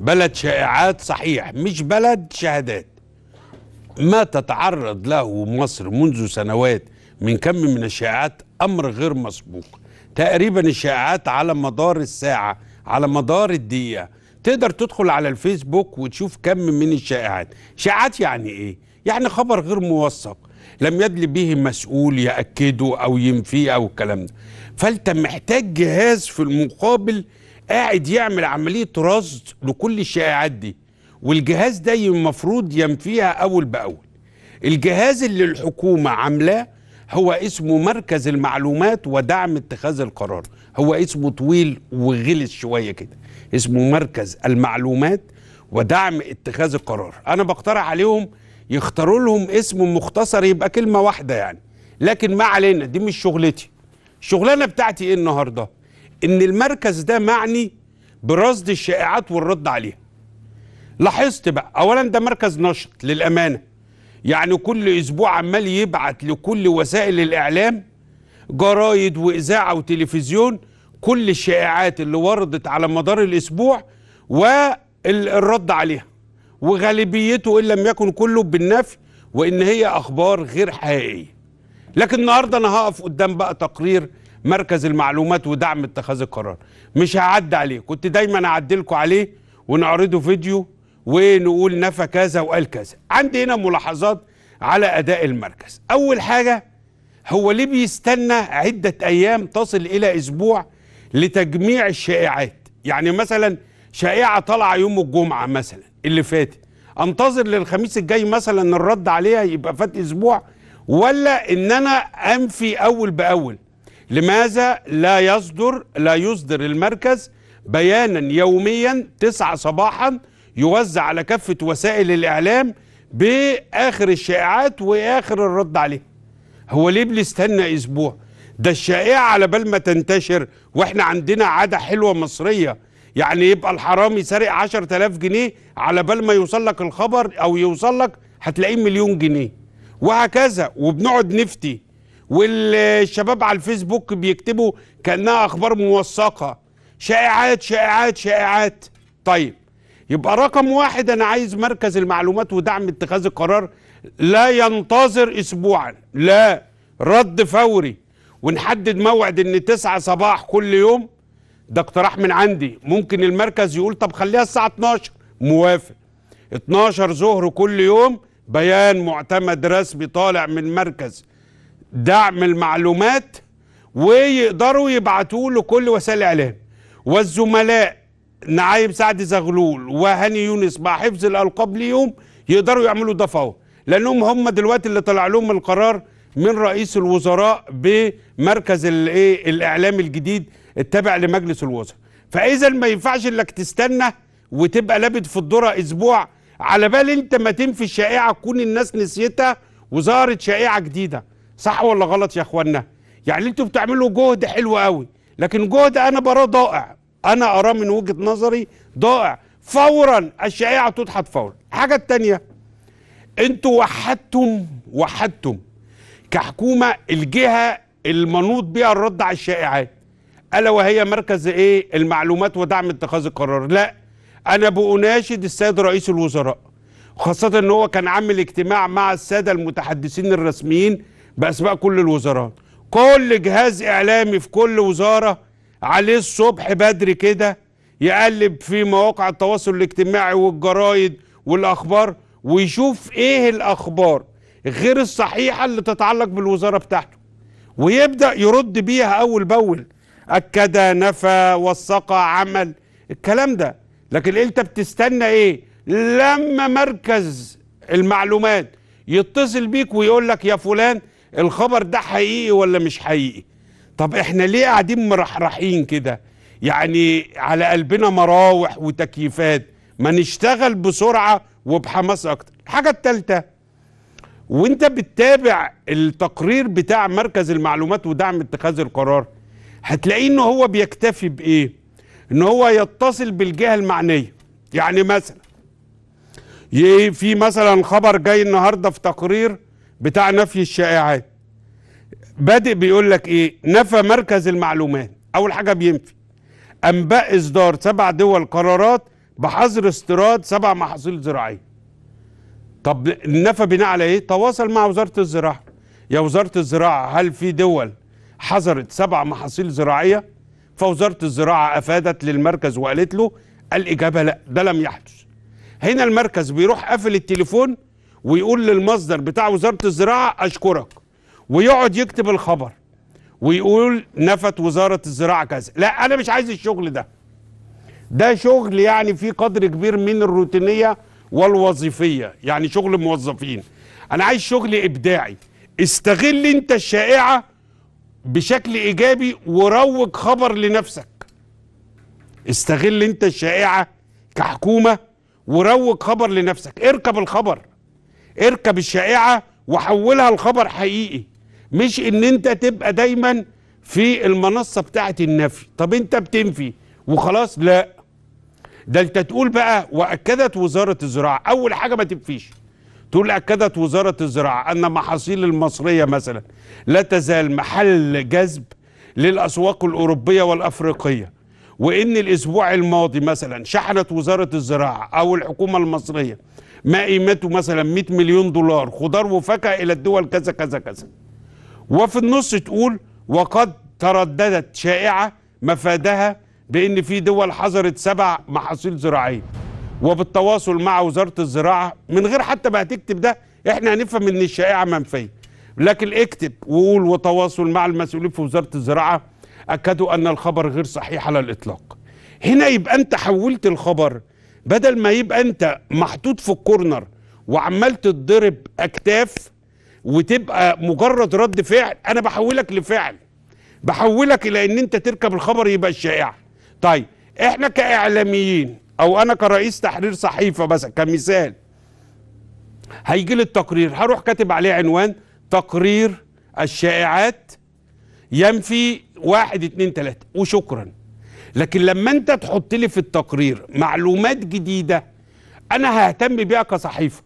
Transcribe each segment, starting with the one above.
بلد شائعات صحيح مش بلد شهادات ما تتعرض له مصر منذ سنوات من كم من الشائعات امر غير مسبوق تقريبا الشائعات على مدار الساعه على مدار الدقيقه تقدر تدخل على الفيسبوك وتشوف كم من الشائعات شائعات يعني ايه يعني خبر غير موثق لم يدل به مسؤول ياكده او ينفيه او الكلام ده فانت محتاج جهاز في المقابل قاعد يعمل عمليه رصد لكل الشائعات دي والجهاز ده المفروض ينفيها اول باول الجهاز اللي الحكومه عاملاه هو اسمه مركز المعلومات ودعم اتخاذ القرار هو اسمه طويل وغلس شويه كده اسمه مركز المعلومات ودعم اتخاذ القرار انا بقترح عليهم يختاروا لهم اسم مختصر يبقى كلمه واحده يعني لكن ما علينا دي مش شغلتي الشغلانه بتاعتي ايه النهارده ان المركز ده معني برصد الشائعات والرد عليها لاحظت بقى اولا ده مركز نشط للامانه يعني كل اسبوع عمال يبعت لكل وسائل الاعلام جرايد واذاعه وتلفزيون كل الشائعات اللي وردت على مدار الاسبوع والرد عليها وغالبيته ان لم يكن كله بالنفي وان هي اخبار غير حقيقيه لكن النهارده انا هقف قدام بقى تقرير مركز المعلومات ودعم اتخاذ القرار مش هعدي عليه كنت دايما اعدي لكم عليه ونعرضه فيديو ونقول نفى كذا وقال كذا عندي هنا ملاحظات على اداء المركز اول حاجه هو ليه بيستنى عده ايام تصل الى اسبوع لتجميع الشائعات يعني مثلا شائعه طالعه يوم الجمعه مثلا اللي فاتت انتظر للخميس الجاي مثلا الرد عليها يبقى فات اسبوع ولا ان انا انفي اول باول لماذا لا يصدر لا يصدر المركز بيانا يوميا تسعة صباحا يوزع على كافة وسائل الإعلام بآخر الشائعات وآخر الرد عليه هو ليه بنستنى أسبوع ده الشائعة على بال ما تنتشر وإحنا عندنا عادة حلوة مصرية يعني يبقى الحرامي سارق 10000 جنيه على بال ما يوصل لك الخبر أو يوصل لك هتلاقيه مليون جنيه وهكذا وبنقعد نفتي والشباب على الفيسبوك بيكتبوا كانها اخبار موثقه شائعات شائعات شائعات طيب يبقى رقم واحد انا عايز مركز المعلومات ودعم اتخاذ القرار لا ينتظر اسبوعا لا رد فوري ونحدد موعد ان 9 صباح كل يوم ده اقتراح من عندي ممكن المركز يقول طب خليها الساعه 12 موافق 12 ظهر كل يوم بيان معتمد رسمي طالع من مركز دعم المعلومات ويقدروا يبعتوا له كل وسائل الاعلام والزملاء نعيم سعد زغلول وهاني يونس مع حفظ الالقاب ليهم يقدروا يعملوا ده لانهم هم دلوقتي اللي طلع لهم القرار من رئيس الوزراء بمركز الايه الاعلام الجديد التابع لمجلس الوزراء فاذا ما ينفعش انك تستنى وتبقى لابد في الدره اسبوع على بال انت ما تنفي الشائعه تكون الناس نسيتها وظهرت شائعه جديده صح ولا غلط يا اخوانا يعني انتوا بتعملوا جهد حلو قوي لكن جهد انا براه ضائع انا اراه من وجهه نظري ضائع فورا الشائعه تدحض فورا الحاجه الثانيه انتوا وحدتم وحدتم كحكومه الجهه المنوط بها الرد على الشائعات الا وهي مركز ايه المعلومات ودعم اتخاذ القرار لا انا بأناشد السيد رئيس الوزراء خاصة ان هو كان عامل اجتماع مع السادة المتحدثين الرسميين باسماء كل الوزارات كل جهاز اعلامي في كل وزاره عليه الصبح بدري كده يقلب في مواقع التواصل الاجتماعي والجرايد والاخبار ويشوف ايه الاخبار غير الصحيحه اللي تتعلق بالوزاره بتاعته ويبدا يرد بيها اول باول اكد نفى وثق عمل الكلام ده لكن انت بتستنى ايه لما مركز المعلومات يتصل بيك ويقول لك يا فلان الخبر ده حقيقي ولا مش حقيقي طب احنا ليه قاعدين مرحرحين كده يعني على قلبنا مراوح وتكييفات ما نشتغل بسرعة وبحماس أكتر الحاجة التالتة وانت بتتابع التقرير بتاع مركز المعلومات ودعم اتخاذ القرار هتلاقيه ان هو بيكتفي بايه ان هو يتصل بالجهة المعنية يعني مثلا في مثلا خبر جاي النهاردة في تقرير بتاع نفي الشائعات بادئ بيقول لك ايه نفى مركز المعلومات اول حاجه بينفي انباء اصدار سبع دول قرارات بحظر استيراد سبع محاصيل زراعيه طب النفى بناء على ايه تواصل مع وزاره الزراعه يا وزاره الزراعه هل في دول حظرت سبع محاصيل زراعيه فوزاره الزراعه افادت للمركز وقالت له الاجابه لا ده لم يحدث هنا المركز بيروح قافل التليفون ويقول للمصدر بتاع وزاره الزراعه اشكرك ويقعد يكتب الخبر ويقول نفت وزاره الزراعه كذا لا انا مش عايز الشغل ده ده شغل يعني فيه قدر كبير من الروتينيه والوظيفيه يعني شغل موظفين انا عايز شغل ابداعي استغل انت الشائعه بشكل ايجابي وروج خبر لنفسك استغل انت الشائعه كحكومه وروج خبر لنفسك اركب الخبر اركب الشائعه وحولها لخبر حقيقي مش ان انت تبقى دايما في المنصه بتاعه النفي طب انت بتنفي وخلاص لا ده انت تقول بقى واكدت وزاره الزراعه اول حاجه ما تنفيش تقول اكدت وزاره الزراعه ان محاصيل المصريه مثلا لا تزال محل جذب للاسواق الاوروبيه والافريقيه وان الاسبوع الماضي مثلا شحنت وزاره الزراعه او الحكومه المصريه ما قيمته مثلا 100 مليون دولار خضار وفاكهه الى الدول كذا كذا كذا وفي النص تقول وقد ترددت شائعه مفادها بان في دول حظرت سبع محاصيل زراعيه وبالتواصل مع وزاره الزراعه من غير حتى ما تكتب ده احنا هنفهم ان الشائعه منفيه لكن اكتب وقول وتواصل مع المسؤولين في وزاره الزراعه اكدوا ان الخبر غير صحيح على الاطلاق هنا يبقى انت حولت الخبر بدل ما يبقى انت محطوط في الكورنر وعمال تضرب اكتاف وتبقى مجرد رد فعل انا بحولك لفعل بحولك الى ان انت تركب الخبر يبقى الشائع طيب احنا كاعلاميين او انا كرئيس تحرير صحيفه بس كمثال هيجي لي التقرير هروح كاتب عليه عنوان تقرير الشائعات ينفي واحد اتنين تلاته وشكرا لكن لما انت تحط لي في التقرير معلومات جديده انا ههتم بيها كصحيفه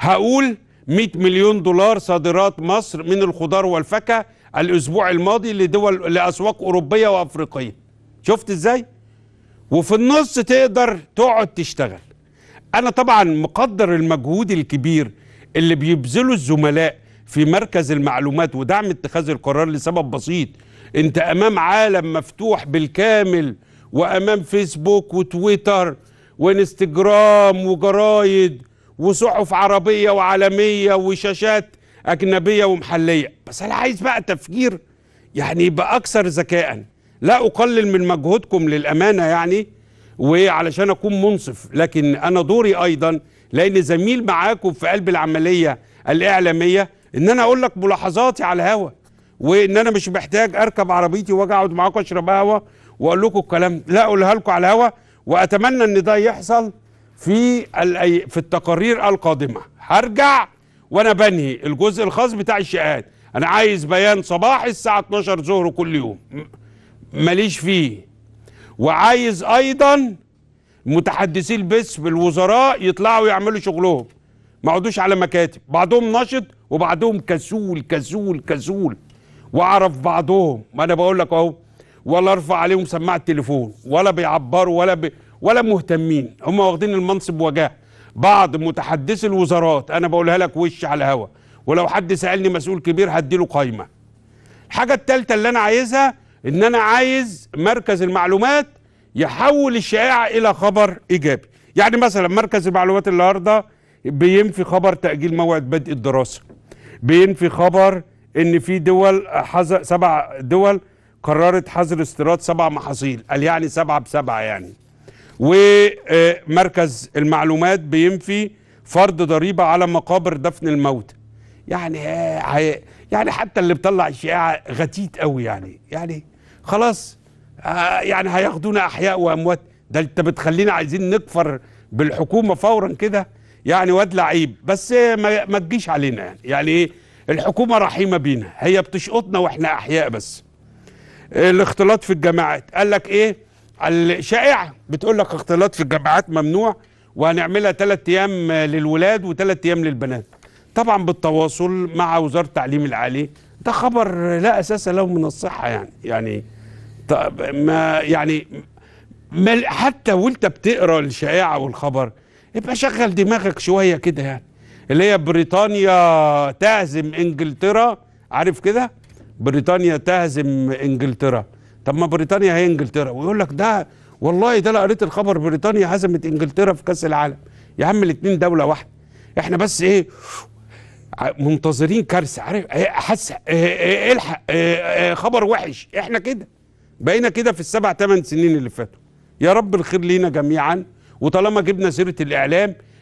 هقول 100 مليون دولار صادرات مصر من الخضار والفاكهه الاسبوع الماضي لدول لاسواق اوروبيه وافريقيه شفت ازاي وفي النص تقدر تقعد تشتغل انا طبعا مقدر المجهود الكبير اللي بيبذله الزملاء في مركز المعلومات ودعم اتخاذ القرار لسبب بسيط انت امام عالم مفتوح بالكامل وامام فيسبوك وتويتر وانستجرام وجرايد وصحف عربيه وعالميه وشاشات اجنبيه ومحليه بس انا عايز بقى تفكير يعني يبقى اكثر ذكاء لا اقلل من مجهودكم للامانه يعني وعلشان اكون منصف لكن انا دوري ايضا لان زميل معاكم في قلب العمليه الاعلاميه ان انا اقول لك ملاحظاتي على الهوا وان انا مش محتاج اركب عربيتي واجي اقعد معاكم اشرب قهوه واقول لكم الكلام لا اقولها لكم على الهوا واتمنى ان ده يحصل في في التقارير القادمه هرجع وانا بنهي الجزء الخاص بتاع الشقات انا عايز بيان صباحي الساعه 12 ظهر كل يوم ماليش فيه وعايز ايضا متحدثي البس بالوزراء يطلعوا يعملوا شغلهم ما يقعدوش على مكاتب بعضهم نشط وبعضهم كسول كسول كسول واعرف بعضهم ما انا بقول لك اهو ولا ارفع عليهم سماعه تليفون ولا بيعبروا ولا بي ولا مهتمين هم واخدين المنصب وجاه بعض متحدثي الوزارات انا بقولها لك وش على الهوا ولو حد سالني مسؤول كبير هديله قايمه الحاجه الثالثه اللي انا عايزها ان انا عايز مركز المعلومات يحول الشائعه الى خبر ايجابي يعني مثلا مركز المعلومات النهارده بينفي خبر تاجيل موعد بدء الدراسه بينفي خبر ان في دول حظر سبع دول قررت حظر استيراد سبع محاصيل قال يعني سبعه بسبعه يعني ومركز المعلومات بينفي فرض ضريبه على مقابر دفن الموتى يعني يعني حتى اللي بيطلع الشائعه غتيت قوي يعني يعني خلاص آه، يعني هياخدونا احياء واموات ده انت بتخلينا عايزين نكفر بالحكومه فورا كده يعني واد لعيب بس ما, ما تجيش علينا يعني يعني ايه الحكومة رحيمة بينا هي بتشقطنا واحنا أحياء بس الاختلاط في الجامعات قال لك ايه الشائعة بتقول لك اختلاط في الجامعات ممنوع وهنعملها ثلاث أيام للولاد وثلاث أيام للبنات طبعا بالتواصل مع وزارة التعليم العالي ده خبر لا أساس له من الصحة يعني يعني طب ما يعني ما حتى وانت بتقرا الشائعه والخبر ابقى شغل دماغك شويه كده يعني اللي هي بريطانيا تهزم انجلترا عارف كده بريطانيا تهزم انجلترا طب ما بريطانيا هي انجلترا ويقول لك ده والله ده انا قريت الخبر بريطانيا هزمت انجلترا في كاس العالم يا عم الاثنين دوله واحده احنا بس ايه منتظرين كارثه عارف إيه، حاسه إيه، إيه، الحق خبر وحش احنا كده بقينا كده في السبع ثمان سنين اللي فاتوا يا رب الخير لينا جميعا وطالما جبنا سيره الاعلام